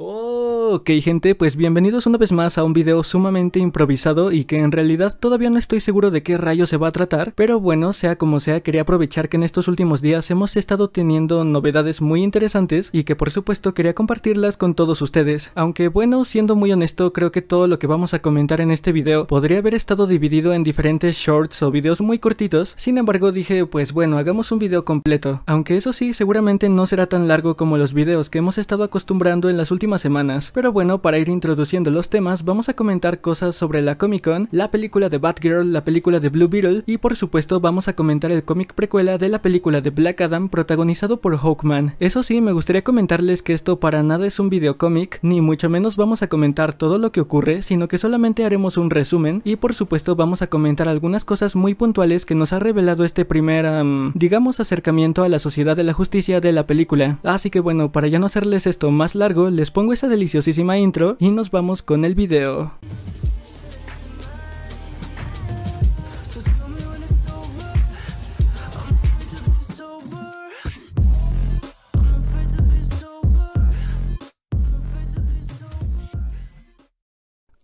Whoa. Oh, Ok gente, pues bienvenidos una vez más a un video sumamente improvisado y que en realidad todavía no estoy seguro de qué rayo se va a tratar, pero bueno, sea como sea, quería aprovechar que en estos últimos días hemos estado teniendo novedades muy interesantes y que por supuesto quería compartirlas con todos ustedes, aunque bueno, siendo muy honesto, creo que todo lo que vamos a comentar en este video podría haber estado dividido en diferentes shorts o videos muy cortitos, sin embargo dije, pues bueno, hagamos un video completo, aunque eso sí, seguramente no será tan largo como los videos que hemos estado acostumbrando en las últimas semanas, pero bueno, para ir introduciendo los temas, vamos a comentar cosas sobre la Comic Con, la película de Batgirl, la película de Blue Beetle y por supuesto vamos a comentar el cómic precuela de la película de Black Adam protagonizado por Hawkman. Eso sí, me gustaría comentarles que esto para nada es un cómic, ni mucho menos vamos a comentar todo lo que ocurre, sino que solamente haremos un resumen y por supuesto vamos a comentar algunas cosas muy puntuales que nos ha revelado este primer, digamos, acercamiento a la sociedad de la justicia de la película. Así que bueno, para ya no hacerles esto más largo, les pongo esa deliciosa intro y nos vamos con el video.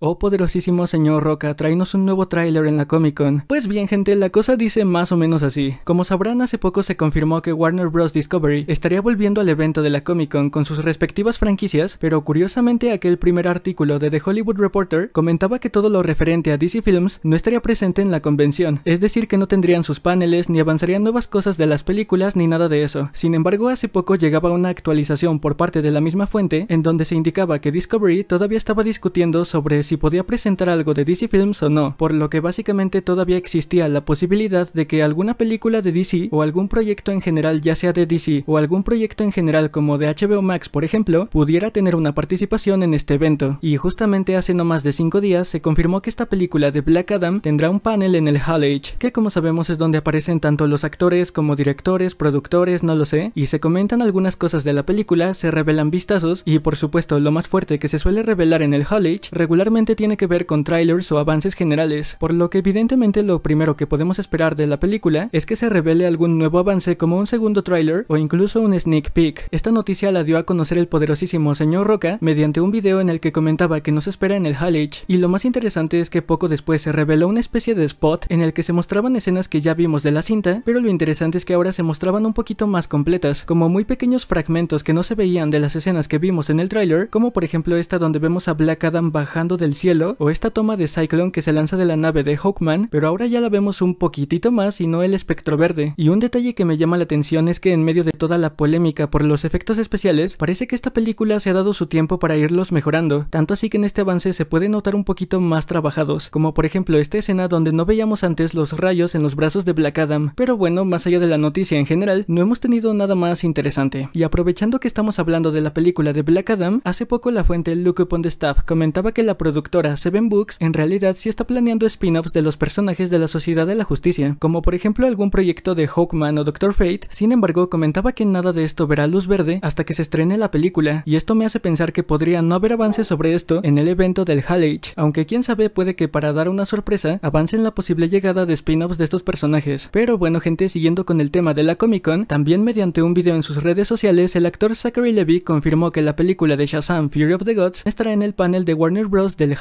oh poderosísimo señor Roca, tráenos un nuevo tráiler en la Comic Con. Pues bien gente, la cosa dice más o menos así. Como sabrán, hace poco se confirmó que Warner Bros. Discovery estaría volviendo al evento de la Comic Con con sus respectivas franquicias, pero curiosamente aquel primer artículo de The Hollywood Reporter comentaba que todo lo referente a DC Films no estaría presente en la convención, es decir que no tendrían sus paneles, ni avanzarían nuevas cosas de las películas, ni nada de eso. Sin embargo, hace poco llegaba una actualización por parte de la misma fuente en donde se indicaba que Discovery todavía estaba discutiendo sobre si podía presentar algo de DC Films o no, por lo que básicamente todavía existía la posibilidad de que alguna película de DC o algún proyecto en general ya sea de DC o algún proyecto en general como de HBO Max por ejemplo, pudiera tener una participación en este evento. Y justamente hace no más de 5 días se confirmó que esta película de Black Adam tendrá un panel en el Hall H, que como sabemos es donde aparecen tanto los actores como directores, productores, no lo sé, y se comentan algunas cosas de la película, se revelan vistazos y por supuesto lo más fuerte que se suele revelar en el Hall H regularmente tiene que ver con trailers o avances generales, por lo que evidentemente lo primero que podemos esperar de la película es que se revele algún nuevo avance como un segundo trailer o incluso un sneak peek. Esta noticia la dio a conocer el poderosísimo señor Roca mediante un video en el que comentaba que nos espera en el Hallage y lo más interesante es que poco después se reveló una especie de spot en el que se mostraban escenas que ya vimos de la cinta, pero lo interesante es que ahora se mostraban un poquito más completas, como muy pequeños fragmentos que no se veían de las escenas que vimos en el trailer, como por ejemplo esta donde vemos a Black Adam bajando del cielo, o esta toma de Cyclone que se lanza de la nave de Hawkman, pero ahora ya la vemos un poquitito más y no el espectro verde. Y un detalle que me llama la atención es que en medio de toda la polémica por los efectos especiales, parece que esta película se ha dado su tiempo para irlos mejorando, tanto así que en este avance se puede notar un poquito más trabajados, como por ejemplo esta escena donde no veíamos antes los rayos en los brazos de Black Adam, pero bueno, más allá de la noticia en general, no hemos tenido nada más interesante. Y aprovechando que estamos hablando de la película de Black Adam, hace poco la fuente Look Upon the Staff comentaba que la producción doctora Seven Books en realidad sí está planeando spin-offs de los personajes de la Sociedad de la Justicia, como por ejemplo algún proyecto de Hawkman o Doctor Fate, sin embargo comentaba que nada de esto verá luz verde hasta que se estrene la película, y esto me hace pensar que podría no haber avances sobre esto en el evento del Hall aunque quién sabe puede que para dar una sorpresa avancen la posible llegada de spin-offs de estos personajes. Pero bueno gente, siguiendo con el tema de la Comic Con, también mediante un video en sus redes sociales, el actor Zachary Levy confirmó que la película de Shazam Fury of the Gods estará en el panel de Warner Bros del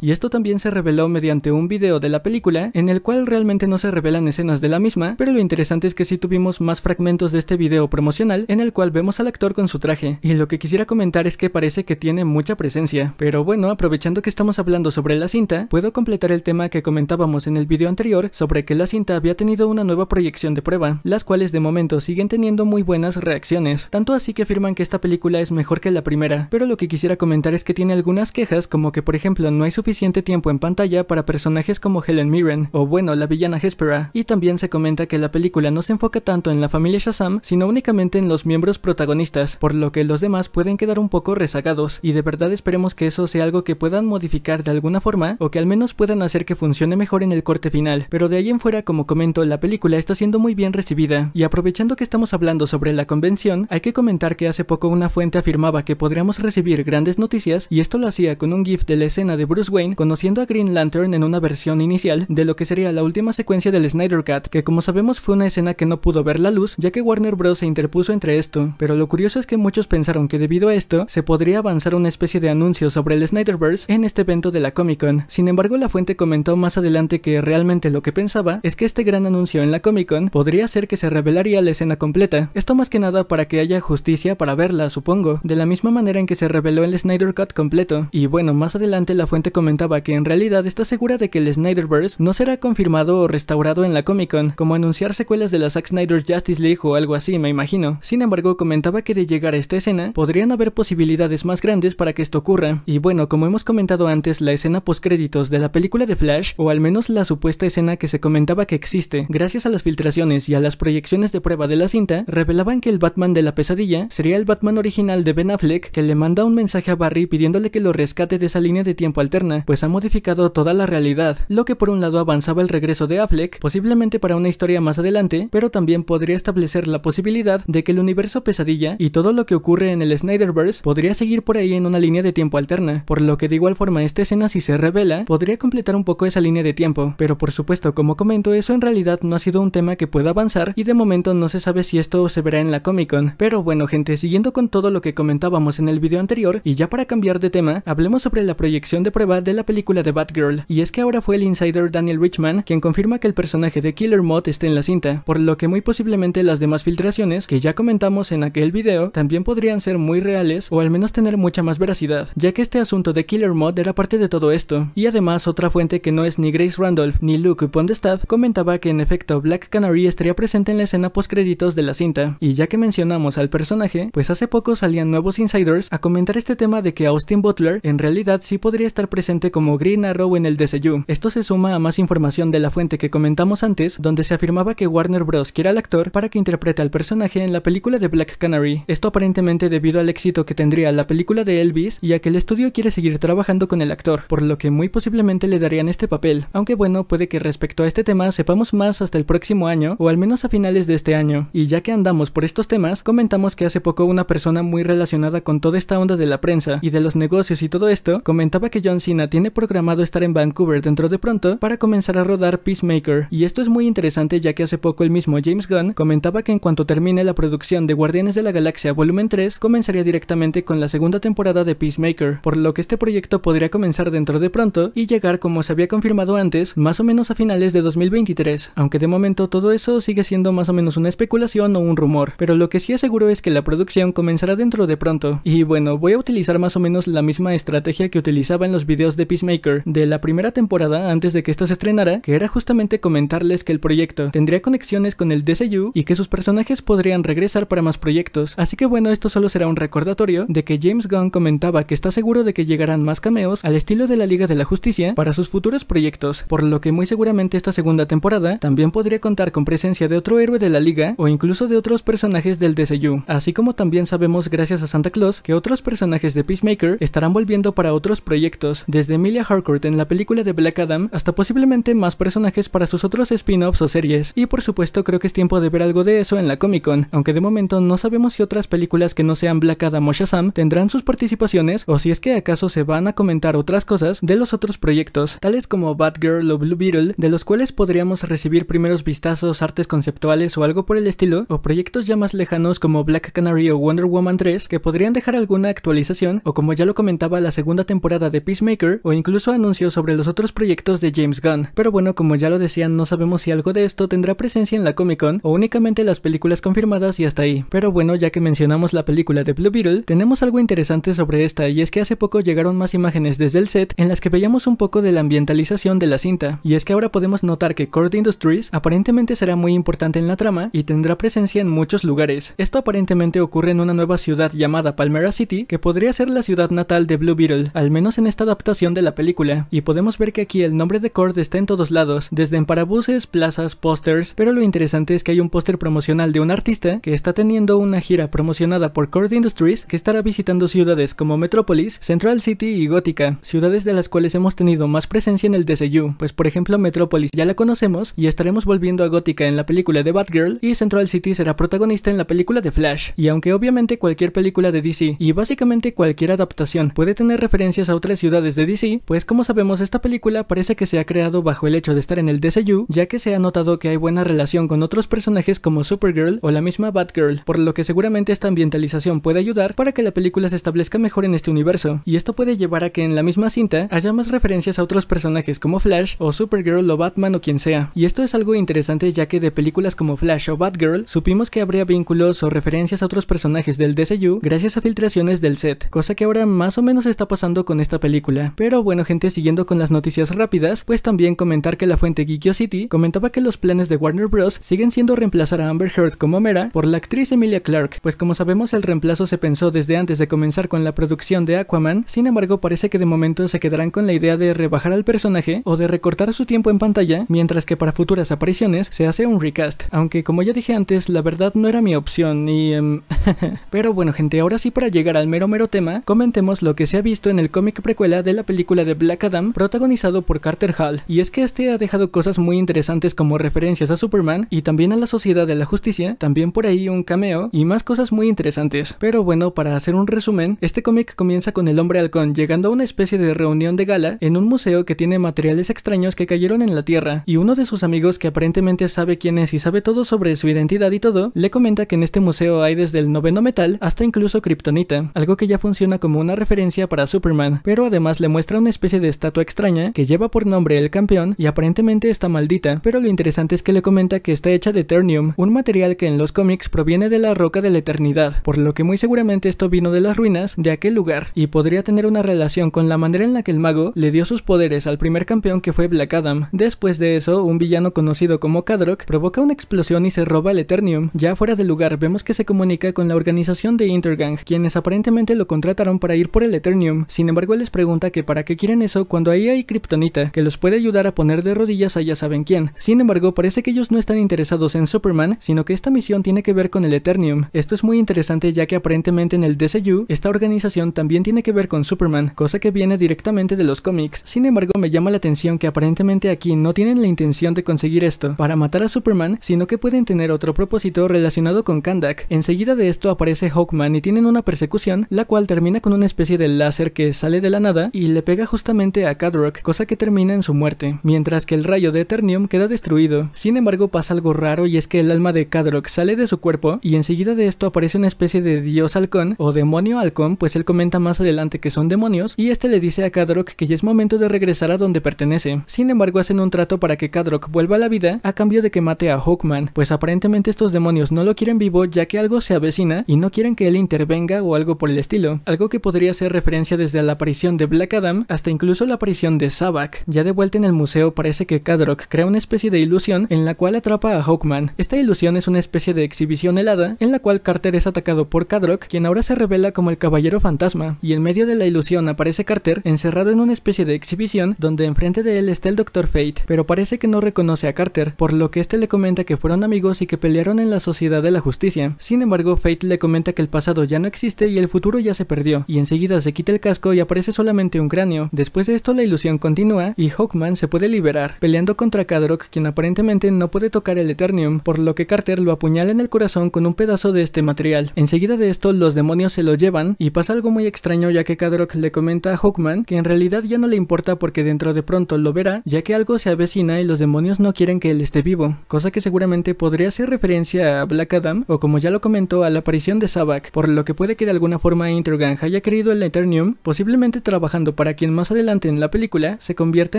y esto también se reveló mediante un video de la película, en el cual realmente no se revelan escenas de la misma, pero lo interesante es que sí tuvimos más fragmentos de este video promocional, en el cual vemos al actor con su traje, y lo que quisiera comentar es que parece que tiene mucha presencia, pero bueno, aprovechando que estamos hablando sobre la cinta, puedo completar el tema que comentábamos en el video anterior sobre que la cinta había tenido una nueva proyección de prueba, las cuales de momento siguen teniendo muy buenas reacciones, tanto así que afirman que esta película es mejor que la primera, pero lo que quisiera comentar es que tiene algunas quejas como que por ejemplo ejemplo, no hay suficiente tiempo en pantalla para personajes como Helen Mirren o bueno, la villana Hespera, y también se comenta que la película no se enfoca tanto en la familia Shazam, sino únicamente en los miembros protagonistas, por lo que los demás pueden quedar un poco rezagados, y de verdad esperemos que eso sea algo que puedan modificar de alguna forma, o que al menos puedan hacer que funcione mejor en el corte final, pero de ahí en fuera, como comento, la película está siendo muy bien recibida, y aprovechando que estamos hablando sobre la convención, hay que comentar que hace poco una fuente afirmaba que podríamos recibir grandes noticias, y esto lo hacía con un GIF del escena de Bruce Wayne conociendo a Green Lantern en una versión inicial de lo que sería la última secuencia del Snyder Cut, que como sabemos fue una escena que no pudo ver la luz, ya que Warner Bros. se interpuso entre esto, pero lo curioso es que muchos pensaron que debido a esto, se podría avanzar una especie de anuncio sobre el Snyderverse en este evento de la Comic Con, sin embargo la fuente comentó más adelante que realmente lo que pensaba es que este gran anuncio en la Comic Con podría ser que se revelaría la escena completa, esto más que nada para que haya justicia para verla supongo, de la misma manera en que se reveló el Snyder Cut completo, y bueno más adelante la fuente comentaba que en realidad está segura de que el Snyderverse no será confirmado o restaurado en la Comic Con, como anunciar secuelas de la Zack Snyder's Justice League o algo así, me imagino. Sin embargo, comentaba que de llegar a esta escena, podrían haber posibilidades más grandes para que esto ocurra. Y bueno, como hemos comentado antes, la escena postcréditos de la película de Flash, o al menos la supuesta escena que se comentaba que existe, gracias a las filtraciones y a las proyecciones de prueba de la cinta, revelaban que el Batman de la pesadilla sería el Batman original de Ben Affleck que le manda un mensaje a Barry pidiéndole que lo rescate de esa línea de tiempo alterna, pues ha modificado toda la realidad, lo que por un lado avanzaba el regreso de Affleck, posiblemente para una historia más adelante, pero también podría establecer la posibilidad de que el universo pesadilla y todo lo que ocurre en el Snyderverse podría seguir por ahí en una línea de tiempo alterna, por lo que de igual forma esta escena si se revela podría completar un poco esa línea de tiempo, pero por supuesto como comento eso en realidad no ha sido un tema que pueda avanzar y de momento no se sabe si esto se verá en la Comic Con, pero bueno gente, siguiendo con todo lo que comentábamos en el video anterior y ya para cambiar de tema, hablemos sobre la proyección de prueba de la película de Batgirl, y es que ahora fue el insider Daniel Richman quien confirma que el personaje de Killer Mod esté en la cinta, por lo que muy posiblemente las demás filtraciones que ya comentamos en aquel video también podrían ser muy reales o al menos tener mucha más veracidad, ya que este asunto de Killer Mod era parte de todo esto, y además otra fuente que no es ni Grace Randolph ni Luke Pondestad comentaba que en efecto Black Canary estaría presente en la escena post créditos de la cinta, y ya que mencionamos al personaje, pues hace poco salían nuevos insiders a comentar este tema de que Austin Butler en realidad sí podría podría estar presente como Green Arrow en el DCU. Esto se suma a más información de la fuente que comentamos antes, donde se afirmaba que Warner Bros. quiere al actor para que interprete al personaje en la película de Black Canary. Esto aparentemente debido al éxito que tendría la película de Elvis y a que el estudio quiere seguir trabajando con el actor, por lo que muy posiblemente le darían este papel. Aunque bueno, puede que respecto a este tema sepamos más hasta el próximo año o al menos a finales de este año. Y ya que andamos por estos temas, comentamos que hace poco una persona muy relacionada con toda esta onda de la prensa y de los negocios y todo esto comentaba que John Cena tiene programado estar en Vancouver dentro de pronto para comenzar a rodar Peacemaker, y esto es muy interesante ya que hace poco el mismo James Gunn comentaba que en cuanto termine la producción de Guardianes de la Galaxia Volumen 3, comenzaría directamente con la segunda temporada de Peacemaker, por lo que este proyecto podría comenzar dentro de pronto y llegar como se había confirmado antes, más o menos a finales de 2023, aunque de momento todo eso sigue siendo más o menos una especulación o un rumor, pero lo que sí aseguro es que la producción comenzará dentro de pronto, y bueno, voy a utilizar más o menos la misma estrategia que utilicé en los videos de Peacemaker de la primera temporada antes de que ésta se estrenara, que era justamente comentarles que el proyecto tendría conexiones con el DCU y que sus personajes podrían regresar para más proyectos. Así que bueno, esto solo será un recordatorio de que James Gunn comentaba que está seguro de que llegarán más cameos al estilo de la Liga de la Justicia para sus futuros proyectos, por lo que muy seguramente esta segunda temporada también podría contar con presencia de otro héroe de la Liga o incluso de otros personajes del DCU, así como también sabemos gracias a Santa Claus que otros personajes de Peacemaker estarán volviendo para otros proyectos proyectos, desde Emilia Harcourt en la película de Black Adam hasta posiblemente más personajes para sus otros spin-offs o series, y por supuesto creo que es tiempo de ver algo de eso en la Comic Con, aunque de momento no sabemos si otras películas que no sean Black Adam o Shazam tendrán sus participaciones o si es que acaso se van a comentar otras cosas de los otros proyectos, tales como Batgirl o Blue Beetle, de los cuales podríamos recibir primeros vistazos, artes conceptuales o algo por el estilo, o proyectos ya más lejanos como Black Canary o Wonder Woman 3 que podrían dejar alguna actualización o como ya lo comentaba la segunda temporada de Peacemaker o incluso anuncios sobre los otros proyectos de James Gunn. Pero bueno, como ya lo decían, no sabemos si algo de esto tendrá presencia en la Comic Con o únicamente las películas confirmadas y hasta ahí. Pero bueno, ya que mencionamos la película de Blue Beetle, tenemos algo interesante sobre esta y es que hace poco llegaron más imágenes desde el set en las que veíamos un poco de la ambientalización de la cinta. Y es que ahora podemos notar que Cord Industries aparentemente será muy importante en la trama y tendrá presencia en muchos lugares. Esto aparentemente ocurre en una nueva ciudad llamada Palmera City que podría ser la ciudad natal de Blue Beetle, al menos en esta adaptación de la película, y podemos ver que aquí el nombre de Cord está en todos lados, desde en parabuses, plazas, pósters, pero lo interesante es que hay un póster promocional de un artista que está teniendo una gira promocionada por Kord Industries que estará visitando ciudades como Metropolis, Central City y Gótica, ciudades de las cuales hemos tenido más presencia en el DCU, pues por ejemplo Metropolis ya la conocemos y estaremos volviendo a Gótica en la película de Batgirl y Central City será protagonista en la película de Flash, y aunque obviamente cualquier película de DC y básicamente cualquier adaptación puede tener referencias a otras ciudades de DC, pues como sabemos esta película parece que se ha creado bajo el hecho de estar en el DCU, ya que se ha notado que hay buena relación con otros personajes como Supergirl o la misma Batgirl, por lo que seguramente esta ambientalización puede ayudar para que la película se establezca mejor en este universo, y esto puede llevar a que en la misma cinta haya más referencias a otros personajes como Flash o Supergirl o Batman o quien sea, y esto es algo interesante ya que de películas como Flash o Batgirl supimos que habría vínculos o referencias a otros personajes del DCU gracias a filtraciones del set, cosa que ahora más o menos está pasando con este película. Pero bueno gente, siguiendo con las noticias rápidas, pues también comentar que la fuente City comentaba que los planes de Warner Bros. siguen siendo reemplazar a Amber Heard como Mera por la actriz Emilia Clarke, pues como sabemos el reemplazo se pensó desde antes de comenzar con la producción de Aquaman, sin embargo parece que de momento se quedarán con la idea de rebajar al personaje o de recortar su tiempo en pantalla, mientras que para futuras apariciones se hace un recast, aunque como ya dije antes, la verdad no era mi opción y... Em, pero bueno gente, ahora sí para llegar al mero mero tema, comentemos lo que se ha visto en el cómic precuela de la película de Black Adam protagonizado por Carter Hall, y es que este ha dejado cosas muy interesantes como referencias a Superman y también a la Sociedad de la Justicia, también por ahí un cameo y más cosas muy interesantes. Pero bueno, para hacer un resumen, este cómic comienza con el hombre halcón llegando a una especie de reunión de gala en un museo que tiene materiales extraños que cayeron en la Tierra, y uno de sus amigos que aparentemente sabe quién es y sabe todo sobre su identidad y todo, le comenta que en este museo hay desde el noveno metal hasta incluso kryptonita algo que ya funciona como una referencia para Superman pero además le muestra una especie de estatua extraña que lleva por nombre el campeón y aparentemente está maldita, pero lo interesante es que le comenta que está hecha de Eternium, un material que en los cómics proviene de la roca de la eternidad, por lo que muy seguramente esto vino de las ruinas de aquel lugar y podría tener una relación con la manera en la que el mago le dio sus poderes al primer campeón que fue Black Adam. Después de eso, un villano conocido como Kadrok provoca una explosión y se roba el Eternium. Ya fuera del lugar vemos que se comunica con la organización de Intergang, quienes aparentemente lo contrataron para ir por el Eternium. Sin embargo, el les pregunta que para qué quieren eso cuando ahí hay Kryptonita, que los puede ayudar a poner de rodillas a ya saben quién. Sin embargo, parece que ellos no están interesados en Superman, sino que esta misión tiene que ver con el Eternium. Esto es muy interesante ya que aparentemente en el DCU, esta organización también tiene que ver con Superman, cosa que viene directamente de los cómics. Sin embargo, me llama la atención que aparentemente aquí no tienen la intención de conseguir esto para matar a Superman, sino que pueden tener otro propósito relacionado con Kandak. Enseguida de esto aparece Hawkman y tienen una persecución, la cual termina con una especie de láser que sale de la nada y le pega justamente a Cadrock, cosa que termina en su muerte, mientras que el rayo de Eternium queda destruido. Sin embargo, pasa algo raro y es que el alma de Cadrock sale de su cuerpo y enseguida de esto aparece una especie de dios halcón o demonio halcón, pues él comenta más adelante que son demonios y este le dice a Cadrock que ya es momento de regresar a donde pertenece. Sin embargo, hacen un trato para que Cadrock vuelva a la vida a cambio de que mate a Hawkman, pues aparentemente estos demonios no lo quieren vivo ya que algo se avecina y no quieren que él intervenga o algo por el estilo, algo que podría ser referencia desde la aparición de Black Adam hasta incluso la aparición de Sabak. Ya de vuelta en el museo parece que Kadrock crea una especie de ilusión en la cual atrapa a Hawkman. Esta ilusión es una especie de exhibición helada en la cual Carter es atacado por Kadrock, quien ahora se revela como el caballero fantasma, y en medio de la ilusión aparece Carter encerrado en una especie de exhibición donde enfrente de él está el Dr. Fate, pero parece que no reconoce a Carter, por lo que este le comenta que fueron amigos y que pelearon en la Sociedad de la Justicia. Sin embargo, Fate le comenta que el pasado ya no existe y el futuro ya se perdió, y enseguida se quita el casco y aparece solamente un cráneo. Después de esto la ilusión continúa y Hawkman se puede liberar, peleando contra Kadrock quien aparentemente no puede tocar el Eternium, por lo que Carter lo apuñala en el corazón con un pedazo de este material. Enseguida de esto los demonios se lo llevan y pasa algo muy extraño ya que Kadrock le comenta a Hawkman que en realidad ya no le importa porque dentro de pronto lo verá ya que algo se avecina y los demonios no quieren que él esté vivo, cosa que seguramente podría ser referencia a Black Adam o como ya lo comentó a la aparición de Sabak, por lo que puede que de alguna forma Intergang haya querido el Eternium, posiblemente trabajando para quien más adelante en la película se convierta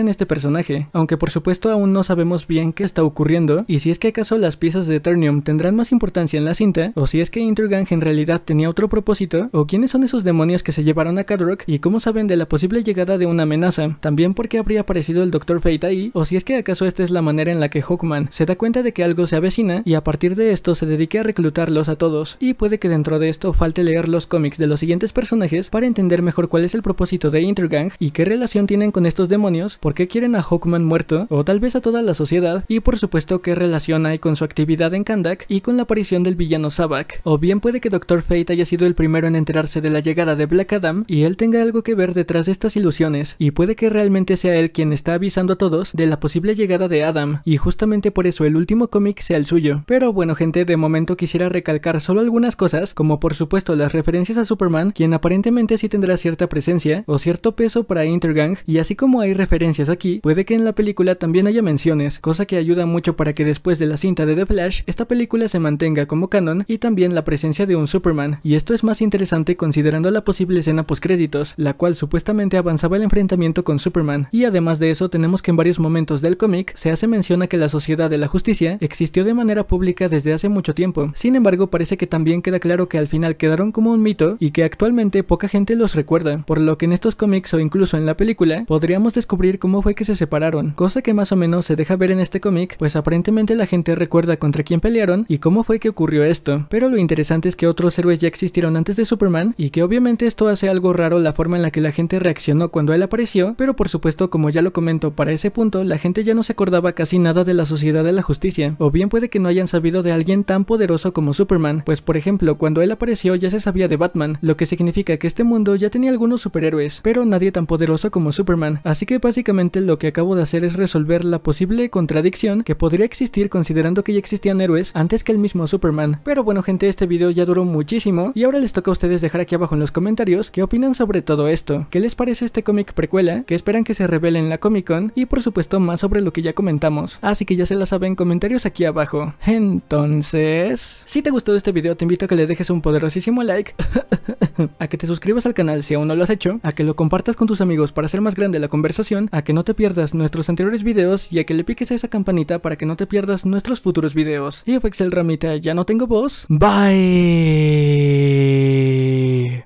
en este personaje, aunque por supuesto aún no sabemos bien qué está ocurriendo y si es que acaso las piezas de Eternium tendrán más importancia en la cinta, o si es que Intergang en realidad tenía otro propósito, o quiénes son esos demonios que se llevaron a Cadrock y cómo saben de la posible llegada de una amenaza, también por qué habría aparecido el Dr. Fate ahí, o si es que acaso esta es la manera en la que Hawkman se da cuenta de que algo se avecina y a partir de esto se dedique a reclutarlos a todos, y puede que dentro de esto falte leer los cómics de los siguientes personajes para entender mejor cuál es el propósito de Intergang y qué relación tienen con estos demonios, por qué quieren a Hawkman muerto o tal vez a toda la sociedad y por supuesto qué relación hay con su actividad en Kandak y con la aparición del villano Sabak. O bien puede que Doctor Fate haya sido el primero en enterarse de la llegada de Black Adam y él tenga algo que ver detrás de estas ilusiones y puede que realmente sea él quien está avisando a todos de la posible llegada de Adam y justamente por eso el último cómic sea el suyo. Pero bueno gente, de momento quisiera recalcar solo algunas cosas como por supuesto las referencias a Superman, quien aparentemente sí tendrá cierta presencia o cierto peso para Intergang y así como hay referencias aquí, puede que en la película también haya menciones, cosa que ayuda mucho para que después de la cinta de The Flash, esta película se mantenga como canon y también la presencia de un Superman, y esto es más interesante considerando la posible escena postcréditos, la cual supuestamente avanzaba el enfrentamiento con Superman, y además de eso tenemos que en varios momentos del cómic se hace mención a que la Sociedad de la Justicia existió de manera pública desde hace mucho tiempo, sin embargo parece que también queda claro que al final quedaron como un mito y que actualmente poca gente los recuerda, por lo que en estos cómics o incluso en la película podríamos descubrir cómo fue que se separaron, cosa que más o menos se deja ver en este cómic, pues aparentemente la gente recuerda contra quién pelearon y cómo fue que ocurrió esto, pero lo interesante es que otros héroes ya existieron antes de Superman y que obviamente esto hace algo raro la forma en la que la gente reaccionó cuando él apareció, pero por supuesto como ya lo comento para ese punto, la gente ya no se acordaba casi nada de la sociedad de la justicia, o bien puede que no hayan sabido de alguien tan poderoso como Superman, pues por ejemplo cuando él apareció ya se sabía de Batman, lo que significa que este mundo ya tenía algunos superhéroes pero nadie tan poderoso como Superman, así que básicamente lo que acabo de hacer es resolver la posible contradicción que podría existir considerando que ya existían héroes antes que el mismo Superman. Pero bueno gente, este video ya duró muchísimo y ahora les toca a ustedes dejar aquí abajo en los comentarios qué opinan sobre todo esto, qué les parece este cómic precuela, Qué esperan que se revele en la Comic Con y por supuesto más sobre lo que ya comentamos, así que ya se la saben comentarios aquí abajo. Entonces, si te gustó este video te invito a que le dejes un poderosísimo like, a que te suscribas al canal si aún no lo has hecho a que lo compartas con tus amigos para hacer más grande la conversación, a que no te pierdas nuestros anteriores videos y a que le piques a esa campanita para que no te pierdas nuestros futuros videos. Y fue Excel Ramita, ya no tengo voz. Bye.